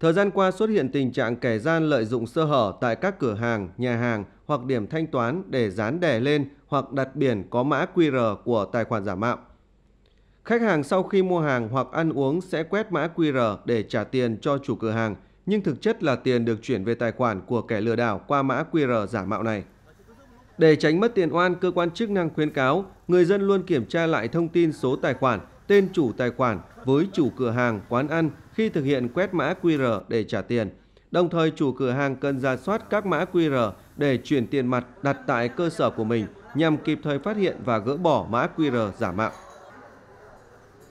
Thời gian qua xuất hiện tình trạng kẻ gian lợi dụng sơ hở tại các cửa hàng, nhà hàng hoặc điểm thanh toán để dán đè lên hoặc đặt biển có mã QR của tài khoản giả mạo. Khách hàng sau khi mua hàng hoặc ăn uống sẽ quét mã QR để trả tiền cho chủ cửa hàng, nhưng thực chất là tiền được chuyển về tài khoản của kẻ lừa đảo qua mã QR giả mạo này. Để tránh mất tiền oan, cơ quan chức năng khuyến cáo người dân luôn kiểm tra lại thông tin số tài khoản tên chủ tài khoản với chủ cửa hàng, quán ăn khi thực hiện quét mã QR để trả tiền. Đồng thời chủ cửa hàng cần ra soát các mã QR để chuyển tiền mặt đặt tại cơ sở của mình nhằm kịp thời phát hiện và gỡ bỏ mã QR giả mạo.